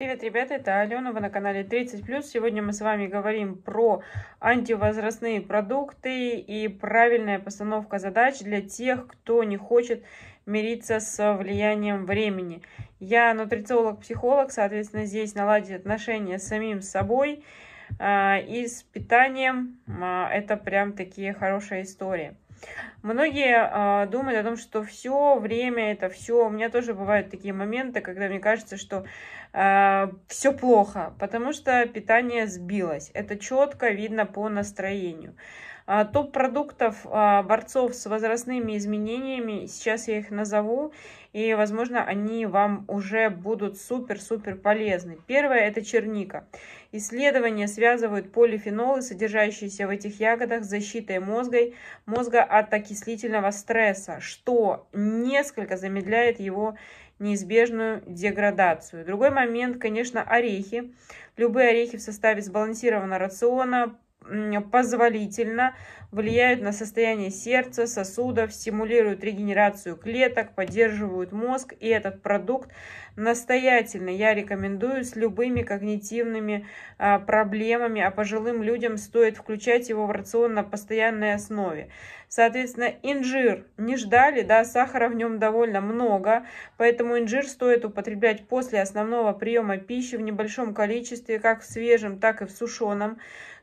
Привет, ребята, это Алена, вы на канале 30+. Сегодня мы с вами говорим про антивозрастные продукты и правильная постановка задач для тех, кто не хочет мириться с влиянием времени. Я нутрициолог-психолог, соответственно, здесь наладить отношения с самим собой а, и с питанием. А, это прям такие хорошие истории. Многие э, думают о том, что все время это все. У меня тоже бывают такие моменты, когда мне кажется, что э, а, все плохо, потому что питание сбилось. Это четко видно по настроению. А, топ продуктов а, борцов с возрастными изменениями, сейчас я их назову, и, возможно, они вам уже будут супер-супер полезны. Первое – это черника. Исследования связывают полифенолы, содержащиеся в этих ягодах, с защитой мозга, мозга от окислительного стресса, что несколько замедляет его неизбежную деградацию. Другой момент, конечно, орехи. Любые орехи в составе сбалансированного рациона позволительно, влияют на состояние сердца, сосудов, стимулируют регенерацию клеток, поддерживают мозг. И этот продукт настоятельно я рекомендую с любыми когнитивными а, проблемами, а пожилым людям стоит включать его в рацион на постоянной основе. Соответственно, инжир не ждали, да, сахара в нем довольно много, поэтому инжир стоит употреблять после основного приема пищи в небольшом количестве, как в свежем, так и в сушеном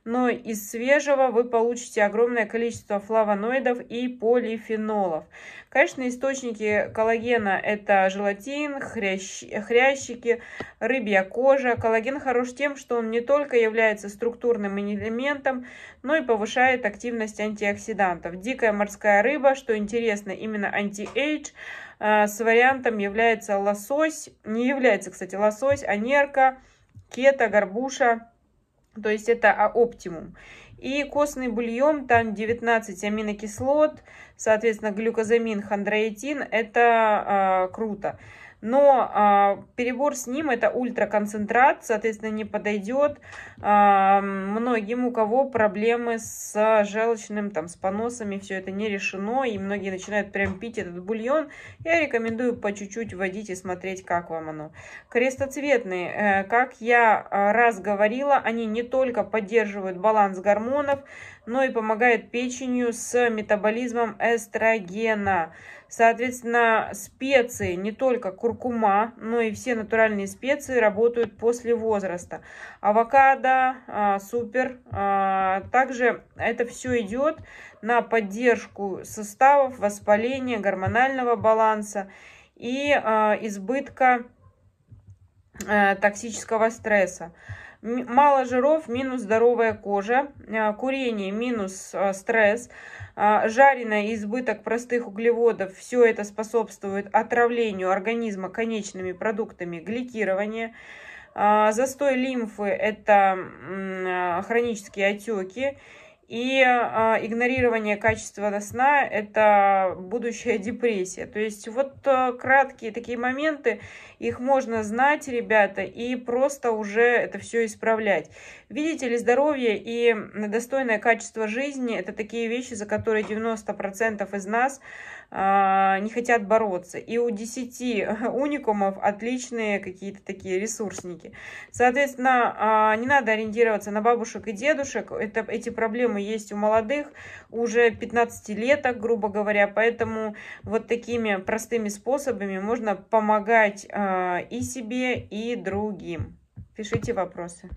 но из свежего вы получите огромное количество флавоноидов и полифенолов. Конечно, источники коллагена это желатин, хрящ, хрящики, рыбья кожа. Коллаген хорош тем, что он не только является структурным элементом, но и повышает активность антиоксидантов. Дикая морская рыба, что интересно, именно антиэйдж, э, с вариантом является лосось, не является, кстати, лосось, а нерка, кета, горбуша, то есть это а, оптимум. И костный бульон, там 19 аминокислот, соответственно, глюкозамин, хондроитин, это э, круто но а, перебор с ним это ультраконцентрат, соответственно, не подойдет а, многим, у кого проблемы с желчным, там, с поносами, все это не решено, и многие начинают прям пить этот бульон. Я рекомендую по чуть-чуть вводить и смотреть, как вам оно. Крестоцветные, э, как я а, раз говорила, они не только поддерживают баланс гормонов, но и помогает печенью с метаболизмом эстрогена. Соответственно, специи, не только куркума, но и все натуральные специи работают после возраста. Авокадо, а, супер. А, также это все идет на поддержку составов, воспаления, гормонального баланса и а, избытка э, токсического стресса мало жиров, минус здоровая кожа, а, курение, минус а, стресс, а, жареное и избыток простых углеводов, все это способствует отравлению организма конечными продуктами гликирования. Застой лимфы – это хронические отеки и а, игнорирование качества сна – это будущая депрессия. То есть вот а, краткие такие моменты, их можно знать, ребята, и просто уже это все исправлять. Видите ли, здоровье и достойное качество жизни – это такие вещи, за которые 90% из нас а, не хотят бороться. И у 10 уникумов отличные какие-то такие ресурсники. Соответственно, а, не надо ориентироваться на бабушек и дедушек. Это, эти проблемы есть у молодых, уже 15-леток, грубо говоря. Поэтому вот такими простыми способами можно помогать а, и себе, и другим. Пишите вопросы.